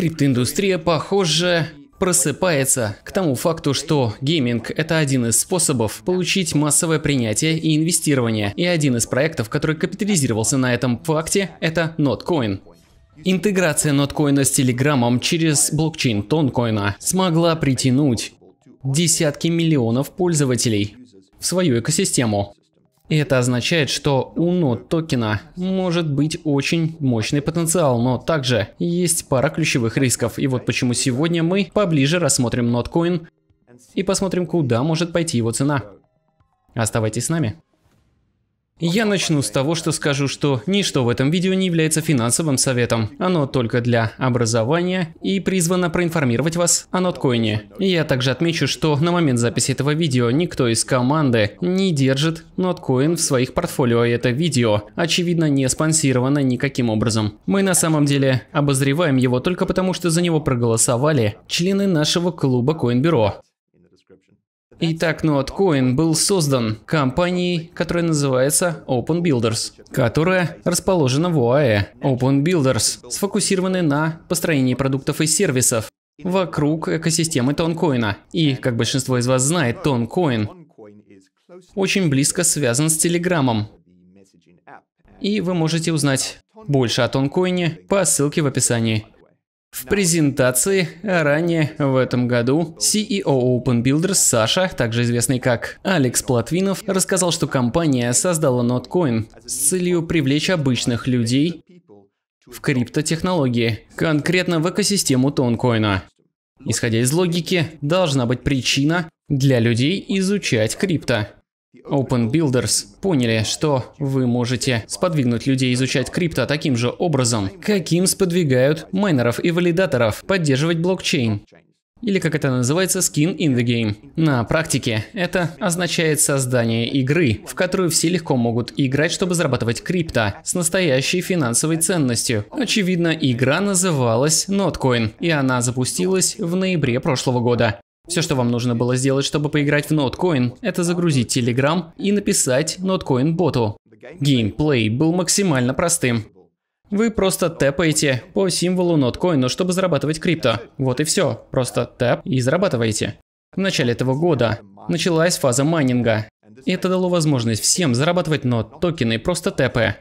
Криптоиндустрия, похоже, просыпается к тому факту, что гейминг – это один из способов получить массовое принятие и инвестирование. И один из проектов, который капитализировался на этом факте – это NotCoin. Интеграция ноткоина с Телеграмом через блокчейн Тонкоина смогла притянуть десятки миллионов пользователей в свою экосистему. И это означает, что у нод токена может быть очень мощный потенциал, но также есть пара ключевых рисков. И вот почему сегодня мы поближе рассмотрим ноткоин и посмотрим, куда может пойти его цена. Оставайтесь с нами. Я начну с того, что скажу, что ничто в этом видео не является финансовым советом. Оно только для образования и призвано проинформировать вас о ноткоине. Я также отмечу, что на момент записи этого видео никто из команды не держит ноткоин в своих портфолио, и это видео, очевидно, не спонсировано никаким образом. Мы на самом деле обозреваем его только потому, что за него проголосовали члены нашего клуба Coinbüro. Итак, NotCoin ну был создан компанией, которая называется Open Builders, которая расположена в ОАЭ. Open Builders сфокусированы на построении продуктов и сервисов вокруг экосистемы тонкоина. И, как большинство из вас знает, тонкоин очень близко связан с Телеграмом. И вы можете узнать больше о тонкоине по ссылке в описании. В презентации ранее в этом году CEO Open Builders Саша, также известный как Алекс Платвинов, рассказал, что компания создала NotCoin с целью привлечь обычных людей в криптотехнологии, конкретно в экосистему тонкоина. Исходя из логики, должна быть причина для людей изучать крипто. Open Builders поняли, что вы можете сподвигнуть людей изучать крипто таким же образом, каким сподвигают майнеров и валидаторов поддерживать блокчейн или как это называется, skin in the game. На практике это означает создание игры, в которую все легко могут играть, чтобы зарабатывать крипто с настоящей финансовой ценностью. Очевидно, игра называлась Notcoin, и она запустилась в ноябре прошлого года. Все, что вам нужно было сделать, чтобы поиграть в NotCoin, это загрузить Telegram и написать NotCoin боту. Геймплей был максимально простым. Вы просто тэпаете по символу NotCoin, чтобы зарабатывать крипто. Вот и все. Просто тэп и зарабатываете. В начале этого года началась фаза майнинга. И это дало возможность всем зарабатывать нот токены просто тэпы.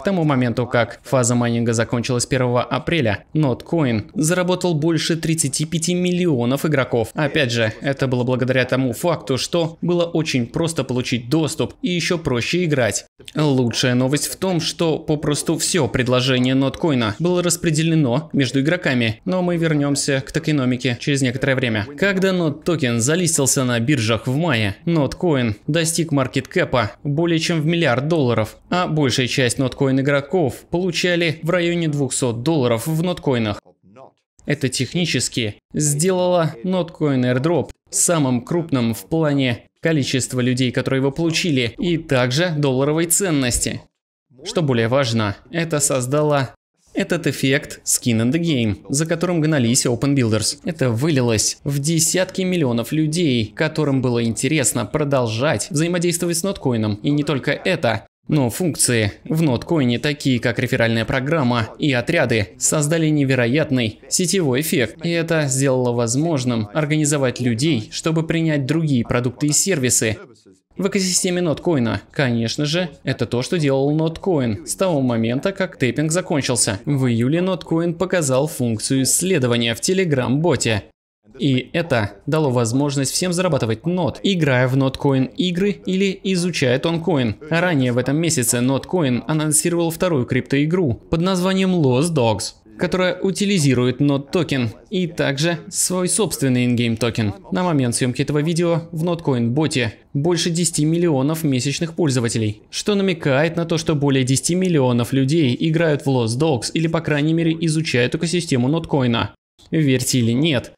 К тому моменту, как фаза майнинга закончилась 1 апреля, NotCoin заработал больше 35 миллионов игроков. Опять же, это было благодаря тому факту, что было очень просто получить доступ и еще проще играть. Лучшая новость в том, что попросту все предложение NotCoin было распределено между игроками, но мы вернемся к токеномике через некоторое время. Когда Not залистился на биржах в мае, NotCoin достиг маркеткэпа более чем в миллиард долларов, а большая часть NotCoin биткоин игроков получали в районе 200 долларов в ноткоинах. Это технически сделало Notcoin Airdrop самым крупным в плане количества людей, которые его получили, и также долларовой ценности. Что более важно, это создало этот эффект skin in the game, за которым гнались open builders. Это вылилось в десятки миллионов людей, которым было интересно продолжать взаимодействовать с ноткоином. И не только это, но функции в ноткоине, такие как реферальная программа и отряды, создали невероятный сетевой эффект. И это сделало возможным организовать людей, чтобы принять другие продукты и сервисы, в экосистеме ноткоина, конечно же, это то, что делал ноткоин с того момента, как тейпинг закончился. В июле ноткоин показал функцию исследования в Telegram-боте. И это дало возможность всем зарабатывать нот, играя в ноткоин игры или изучая тонкоин. Ранее в этом месяце ноткоин анонсировал вторую криптоигру под названием Lost Dogs которая утилизирует нот токен и также свой собственный ингейм токен. На момент съемки этого видео в NotCoin боте больше 10 миллионов месячных пользователей, что намекает на то, что более 10 миллионов людей играют в Lost Dogs или по крайней мере изучают экосистему ноткоина. Верьте или нет,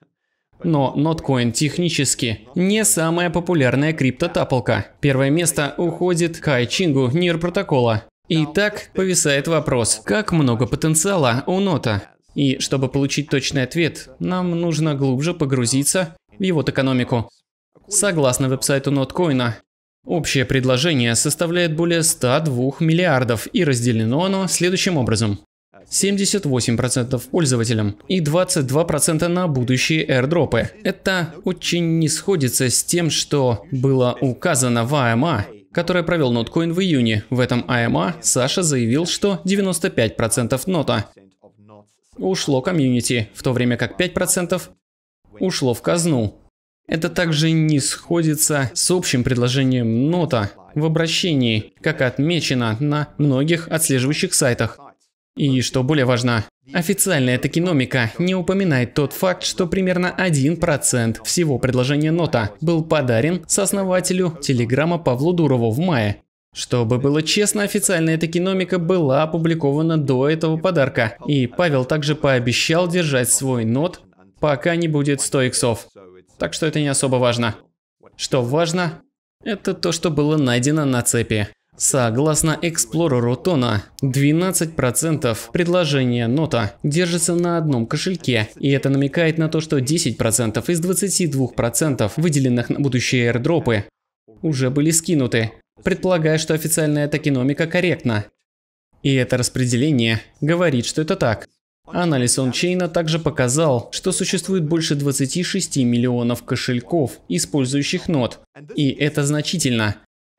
но Notcoin технически не самая популярная криптотапалка. Первое место уходит Кай Чингу Нир протокола. Итак, повисает вопрос, как много потенциала у нота? И чтобы получить точный ответ, нам нужно глубже погрузиться в его экономику. Согласно веб-сайту Notcoin, общее предложение составляет более 102 миллиардов и разделено оно следующим образом. 78% пользователям и 22% на будущие аирдропы. Это очень не сходится с тем, что было указано в АМА который провел Ноткоин в июне. В этом АМА Саша заявил, что 95% нота ушло комьюнити, в то время как 5% ушло в казну. Это также не сходится с общим предложением нота в обращении, как отмечено на многих отслеживающих сайтах. И что более важно, официальная токеномика не упоминает тот факт, что примерно 1% всего предложения нота был подарен сооснователю Телеграма Павлу Дурову в мае. Чтобы было честно, официальная токеномика была опубликована до этого подарка, и Павел также пообещал держать свой нот, пока не будет 100 иксов. Так что это не особо важно. Что важно, это то, что было найдено на цепи. Согласно Explorer Тона, 12% предложения нота держится на одном кошельке, и это намекает на то, что 10% из 22% выделенных на будущие аирдропы уже были скинуты, предполагая, что официальная токеномика корректна. И это распределение говорит, что это так. Анализ ончейна также показал, что существует больше 26 миллионов кошельков, использующих нот. И это значительно,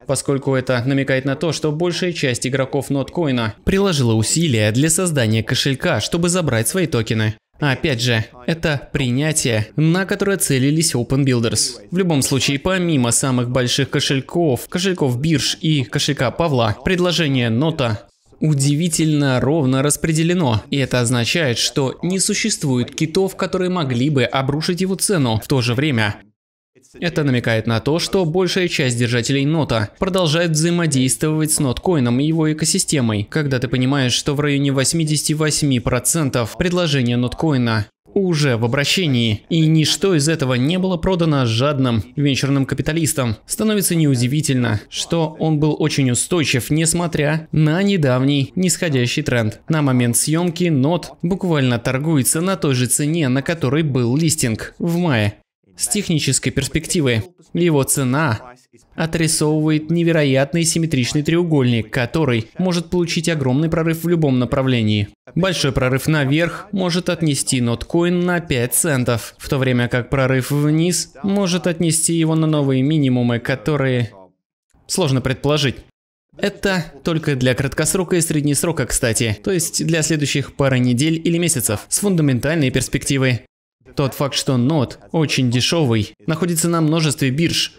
поскольку это намекает на то, что большая часть игроков ноткоина приложила усилия для создания кошелька, чтобы забрать свои токены. опять же, это принятие, на которое целились Open Builders. В любом случае, помимо самых больших кошельков, кошельков бирж и кошелька Павла, предложение нота удивительно ровно распределено. И это означает, что не существует китов, которые могли бы обрушить его цену. В то же время, это намекает на то, что большая часть держателей нота продолжает взаимодействовать с ноткоином и его экосистемой, когда ты понимаешь, что в районе 88% предложения ноткоина уже в обращении, и ничто из этого не было продано жадным венчурным капиталистам. Становится неудивительно, что он был очень устойчив, несмотря на недавний нисходящий тренд. На момент съемки нот буквально торгуется на той же цене, на которой был листинг в мае. С технической перспективы, его цена отрисовывает невероятный симметричный треугольник, который может получить огромный прорыв в любом направлении. Большой прорыв наверх может отнести ноткоин на 5 центов, в то время как прорыв вниз может отнести его на новые минимумы, которые сложно предположить. Это только для краткосрока и среднесрока, кстати, то есть для следующих пары недель или месяцев с фундаментальной перспективы. Тот факт, что нот очень дешевый, находится на множестве бирж,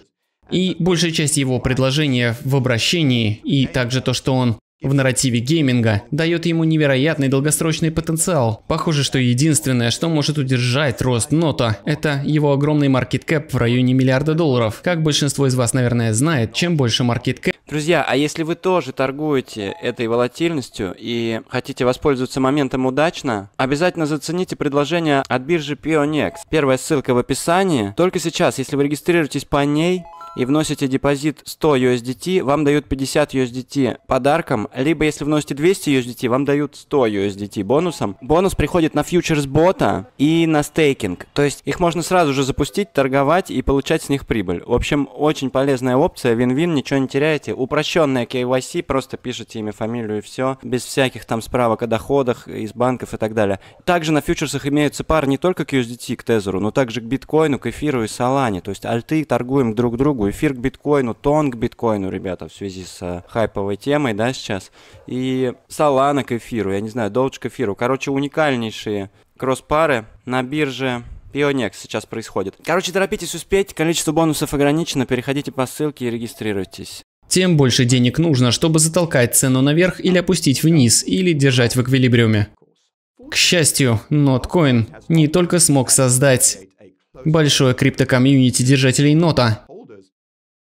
и большая часть его предложения в обращении, и также то, что он в нарративе гейминга дает ему невероятный долгосрочный потенциал. Похоже, что единственное, что может удержать рост Нота, это его огромный маркет маркеткэп в районе миллиарда долларов. Как большинство из вас, наверное, знает, чем больше маркет маркеткэп, Друзья, а если вы тоже торгуете этой волатильностью и хотите воспользоваться моментом удачно, обязательно зацените предложение от биржи Pionex. Первая ссылка в описании. Только сейчас, если вы регистрируетесь по ней, и вносите депозит 100 USDT, вам дают 50 USDT подарком, либо если вносите 200 USDT, вам дают 100 USDT бонусом. Бонус приходит на фьючерс бота и на стейкинг, то есть их можно сразу же запустить, торговать и получать с них прибыль. В общем, очень полезная опция, вин-вин, ничего не теряете. Упрощенная KYC, просто пишите имя, фамилию и все, без всяких там справок о доходах из банков и так далее. Также на фьючерсах имеются пары не только к USDT, к Тезеру, но также к биткоину, к эфиру и Солане, то есть альты торгуем друг другу другу эфир к биткоину, тон к биткоину, ребята, в связи с э, хайповой темой, да, сейчас. И Solana к эфиру, я не знаю, Doge к эфиру. Короче, уникальнейшие кросс-пары на бирже Pionex сейчас происходит. Короче, торопитесь успеть, количество бонусов ограничено, переходите по ссылке и регистрируйтесь. Тем больше денег нужно, чтобы затолкать цену наверх или опустить вниз, или держать в эквилибриуме. К счастью, Notcoin не только смог создать большое криптокомьюнити держателей нота,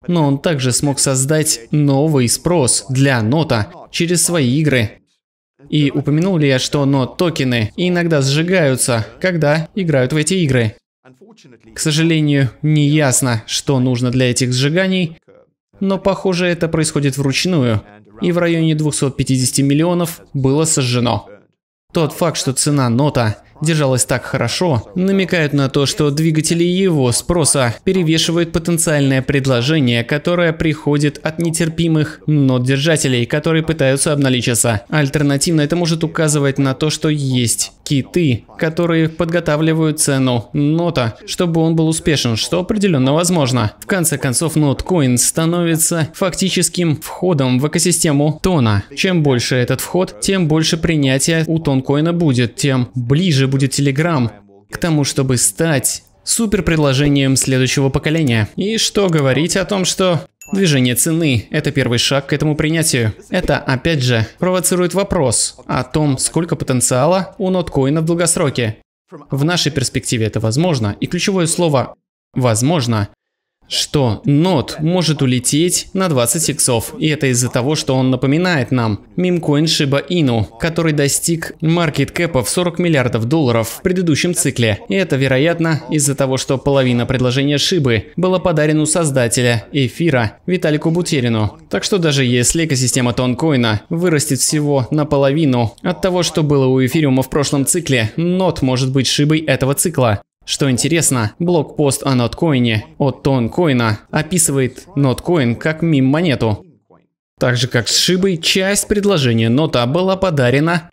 но он также смог создать новый спрос для нота через свои игры. И упомянул ли я, что нот токены иногда сжигаются, когда играют в эти игры? К сожалению, не ясно, что нужно для этих сжиганий, но похоже это происходит вручную, и в районе 250 миллионов было сожжено. Тот факт, что цена нота держалась так хорошо, намекают на то, что двигатели его спроса перевешивают потенциальное предложение, которое приходит от нетерпимых нот-держателей, которые пытаются обналичиться. Альтернативно это может указывать на то, что есть киты, которые подготавливают цену нота, чтобы он был успешен, что определенно возможно. В конце концов, ноткоин становится фактическим входом в экосистему тона. Чем больше этот вход, тем больше принятия у тонкоина будет, тем ближе также будет Telegram, к тому, чтобы стать супер следующего поколения. И что говорить о том, что Движение цены – это первый шаг к этому принятию. Это, опять же, провоцирует вопрос о том, сколько потенциала у ноткоина в долгосроке. В нашей перспективе это возможно, и ключевое слово «возможно» что нот может улететь на 20 иксов, и это из-за того, что он напоминает нам мимкоин Shiba Inu, который достиг маркет-кэпа в 40 миллиардов долларов в предыдущем цикле, и это, вероятно, из-за того, что половина предложения Шибы была подарена у создателя эфира Виталику Бутерину. Так что даже если экосистема тонкоина вырастет всего наполовину от того, что было у эфириума в прошлом цикле, нот может быть Шибой этого цикла. Что интересно, блокпост о ноткоине от тонкоина описывает ноткоин как мим-монету. Так же как с Шибой, часть предложения нота была подарена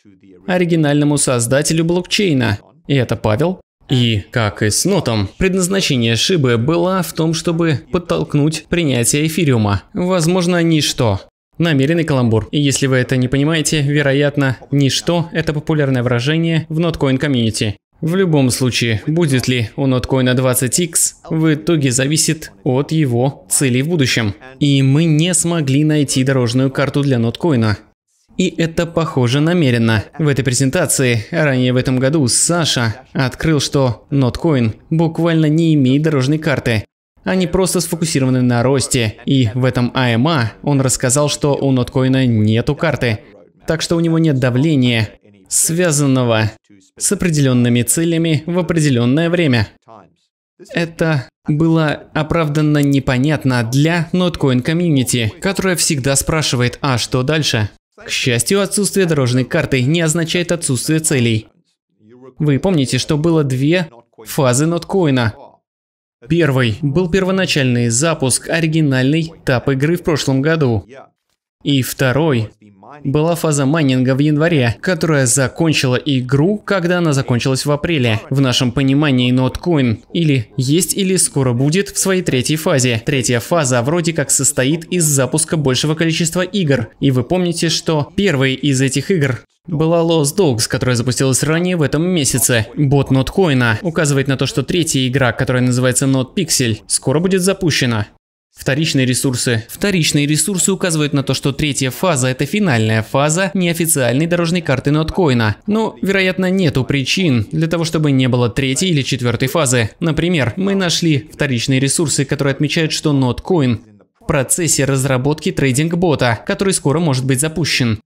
оригинальному создателю блокчейна. И это Павел. И, как и с нотом, предназначение Шибы было в том, чтобы подтолкнуть принятие эфириума. Возможно, ничто. Намеренный каламбур. И если вы это не понимаете, вероятно, ничто – это популярное выражение в ноткоин комьюнити. В любом случае, будет ли он от 20x, в итоге зависит от его целей в будущем. И мы не смогли найти дорожную карту для ноткоина. И это похоже намеренно. В этой презентации ранее в этом году Саша открыл, что ноткоин буквально не имеет дорожной карты. Они просто сфокусированы на росте. И в этом АМА он рассказал, что у ноткоина нету карты. Так что у него нет давления, связанного с определенными целями в определенное время. Это было оправданно непонятно для ноткоин комьюнити, которая всегда спрашивает, а что дальше? К счастью, отсутствие дорожной карты не означает отсутствие целей. Вы помните, что было две фазы ноткоина. Первый был первоначальный запуск, оригинальной тап игры в прошлом году. И второй была фаза майнинга в январе, которая закончила игру, когда она закончилась в апреле. В нашем понимании NotCoin или есть или скоро будет в своей третьей фазе. Третья фаза вроде как состоит из запуска большего количества игр. И вы помните, что первый из этих игр была Lost Dogs, которая запустилась ранее в этом месяце. Бот NotCoin указывает на то, что третья игра, которая называется NotPixel, скоро будет запущена. Вторичные ресурсы. Вторичные ресурсы указывают на то, что третья фаза – это финальная фаза неофициальной дорожной карты ноткоина. Но, вероятно, нету причин для того, чтобы не было третьей или четвертой фазы. Например, мы нашли вторичные ресурсы, которые отмечают, что ноткоин в процессе разработки трейдинг-бота, который скоро может быть запущен.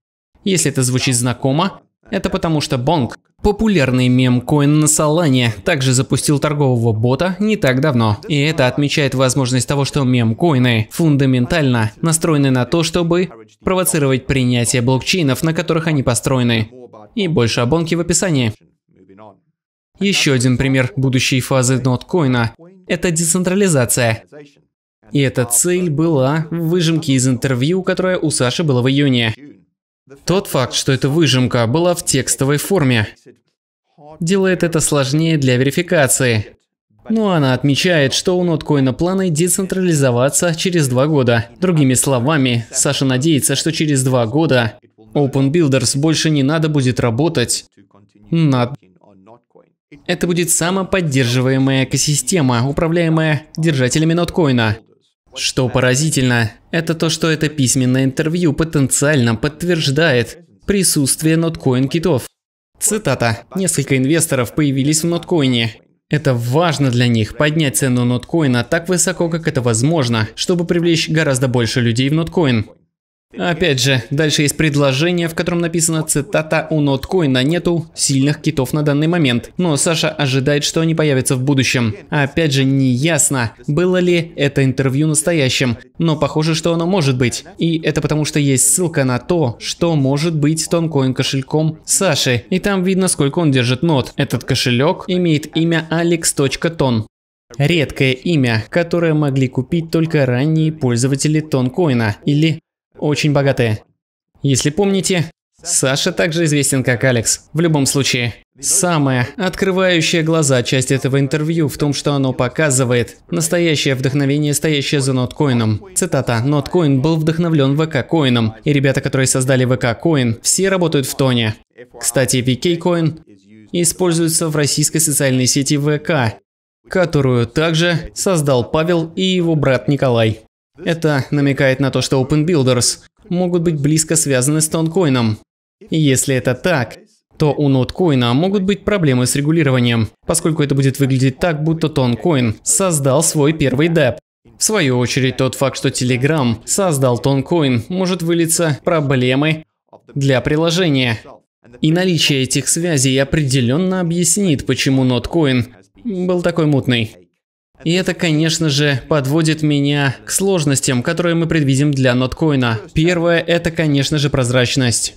Если это звучит знакомо, это потому что Бонг, популярный мем-коин на Солане, также запустил торгового бота не так давно. И это отмечает возможность того, что мем-коины фундаментально настроены на то, чтобы провоцировать принятие блокчейнов, на которых они построены. И больше о Бонке в описании. Еще один пример будущей фазы ноткоина – это децентрализация. И эта цель была в выжимке из интервью, которое у Саши было в июне. Тот факт, что эта выжимка была в текстовой форме, делает это сложнее для верификации. Но она отмечает, что у ноткоина планы децентрализоваться через два года. Другими словами, Саша надеется, что через два года Open Builders больше не надо будет работать над... Это будет самоподдерживаемая экосистема, управляемая держателями ноткоина. Что поразительно, это то, что это письменное интервью потенциально подтверждает присутствие ноткоин китов. Цитата. Несколько инвесторов появились в ноткоине. Это важно для них поднять цену ноткоина так высоко, как это возможно, чтобы привлечь гораздо больше людей в ноткоин. Опять же, дальше есть предложение, в котором написано цитата «У ноткоина нету сильных китов на данный момент, но Саша ожидает, что они появятся в будущем». Опять же, неясно, было ли это интервью настоящим, но похоже, что оно может быть. И это потому, что есть ссылка на то, что может быть тонкоин кошельком Саши, и там видно, сколько он держит нот. Этот кошелек имеет имя alex.ton. Редкое имя, которое могли купить только ранние пользователи тонкоина или очень богатые. Если помните, Саша также известен как Алекс. В любом случае, самая открывающая глаза часть этого интервью в том, что оно показывает настоящее вдохновение, стоящее за ноткоином. Цитата. Ноткоин был вдохновлен ВК-коином, и ребята, которые создали ВК-коин, все работают в тоне. Кстати, VK-коин используется в российской социальной сети ВК, которую также создал Павел и его брат Николай. Это намекает на то, что Open Builders могут быть близко связаны с тонкоином. И если это так, то у ноткоина могут быть проблемы с регулированием, поскольку это будет выглядеть так, будто тонкоин создал свой первый деп. В свою очередь, тот факт, что Telegram создал тонкоин, может вылиться проблемой для приложения. И наличие этих связей определенно объяснит, почему ноткоин был такой мутный. И это, конечно же, подводит меня к сложностям, которые мы предвидим для ноткоина. Первое – это, конечно же, прозрачность.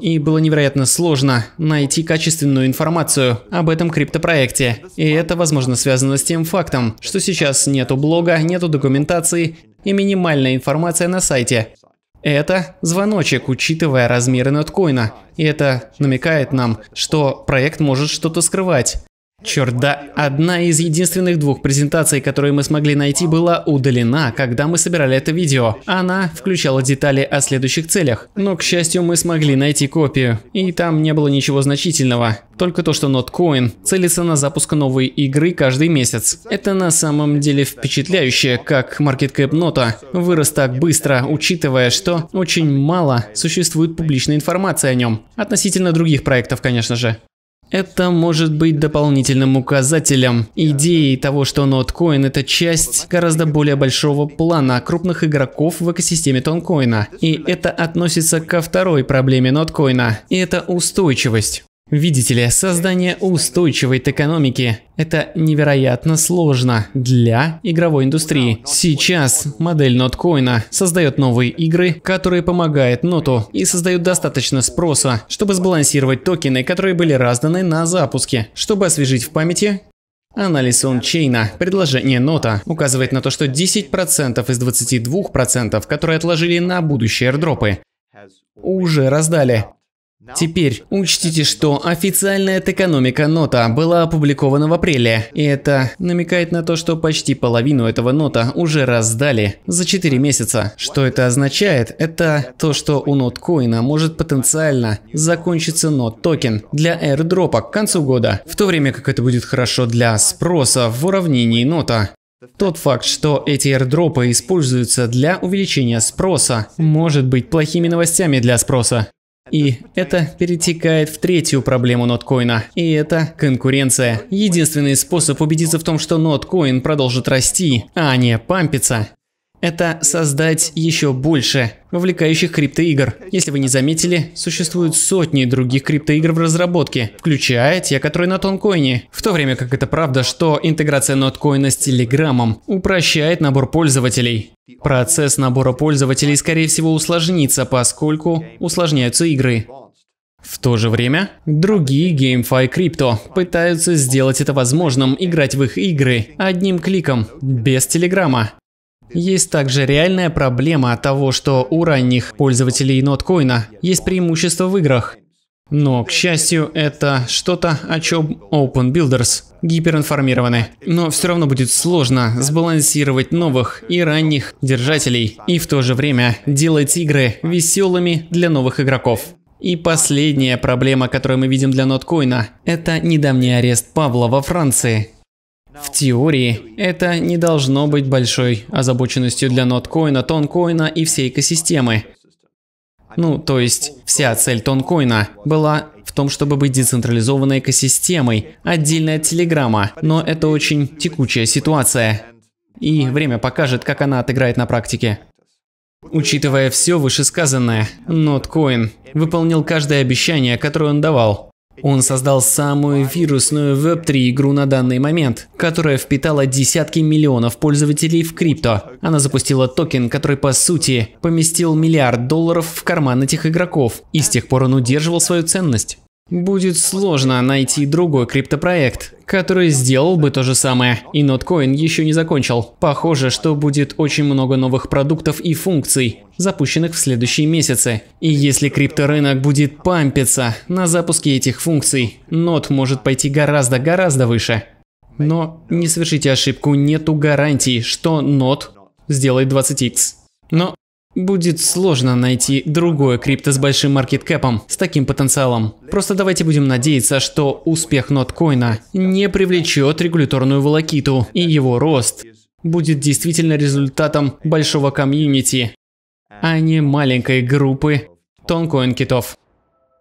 И было невероятно сложно найти качественную информацию об этом криптопроекте. И это, возможно, связано с тем фактом, что сейчас нету блога, нету документации и минимальная информация на сайте. Это звоночек, учитывая размеры ноткоина. И это намекает нам, что проект может что-то скрывать. Черт, да, одна из единственных двух презентаций, которые мы смогли найти, была удалена, когда мы собирали это видео. Она включала детали о следующих целях, но, к счастью, мы смогли найти копию, и там не было ничего значительного. Только то, что NotCoin целится на запуск новой игры каждый месяц. Это на самом деле впечатляюще, как MarketCap Nota вырос так быстро, учитывая, что очень мало существует публичной информации о нем. Относительно других проектов, конечно же. Это может быть дополнительным указателем, идеи того, что ноткоин это часть гораздо более большого плана крупных игроков в экосистеме тонкоина. И это относится ко второй проблеме ноткоина, и это устойчивость. Видите ли, создание устойчивой экономики – это невероятно сложно для игровой индустрии. Сейчас модель ноткоина создает новые игры, которые помогают ноту и создают достаточно спроса, чтобы сбалансировать токены, которые были разданы на запуске, чтобы освежить в памяти Анализ ончейна, предложение нота, указывает на то, что 10% из 22%, которые отложили на будущие airdropы, уже раздали. Теперь учтите, что официальная экономика нота была опубликована в апреле, и это намекает на то, что почти половину этого нота уже раздали за 4 месяца. Что это означает? Это то, что у ноткоина может потенциально закончиться нот токен для airdropа к концу года, в то время как это будет хорошо для спроса в уравнении нота. Тот факт, что эти airdropы используются для увеличения спроса, может быть плохими новостями для спроса. И это перетекает в третью проблему ноткоина. И это конкуренция. Единственный способ убедиться в том, что ноткоин продолжит расти, а не пампиться, это создать еще больше вовлекающих криптоигр. Если вы не заметили, существуют сотни других криптоигр в разработке, включая те, которые на тонкоине. В то время как это правда, что интеграция ноткоина с Телеграмом упрощает набор пользователей. Процесс набора пользователей, скорее всего, усложнится, поскольку усложняются игры. В то же время, другие GameFi Crypto пытаются сделать это возможным играть в их игры одним кликом, без Телеграма. Есть также реальная проблема от того, что у ранних пользователей ноткоина есть преимущество в играх. Но, к счастью, это что-то, о чем Open Builders гиперинформированы. Но все равно будет сложно сбалансировать новых и ранних держателей и в то же время делать игры веселыми для новых игроков. И последняя проблема, которую мы видим для ноткоина, это недавний арест Павла во Франции. В теории, это не должно быть большой озабоченностью для ноткоина, тонкоина и всей экосистемы. Ну, то есть, вся цель тонкоина была в том, чтобы быть децентрализованной экосистемой, отдельная от Телеграма, но это очень текучая ситуация. И время покажет, как она отыграет на практике. Учитывая все вышесказанное, Ноткоин выполнил каждое обещание, которое он давал, он создал самую вирусную Web3 игру на данный момент, которая впитала десятки миллионов пользователей в крипто. Она запустила токен, который по сути поместил миллиард долларов в карман этих игроков, и с тех пор он удерживал свою ценность. Будет сложно найти другой криптопроект, который сделал бы то же самое, и Notcoin еще не закончил. Похоже, что будет очень много новых продуктов и функций, запущенных в следующие месяцы. И если крипторынок будет пампиться на запуске этих функций, Not может пойти гораздо-гораздо выше. Но не совершите ошибку, нету гарантии, что Not сделает 20x. Но Будет сложно найти другое крипто с большим маркеткэпом с таким потенциалом. Просто давайте будем надеяться, что успех ноткоина не привлечет регуляторную волокиту, и его рост будет действительно результатом большого комьюнити, а не маленькой группы тонкоин-китов.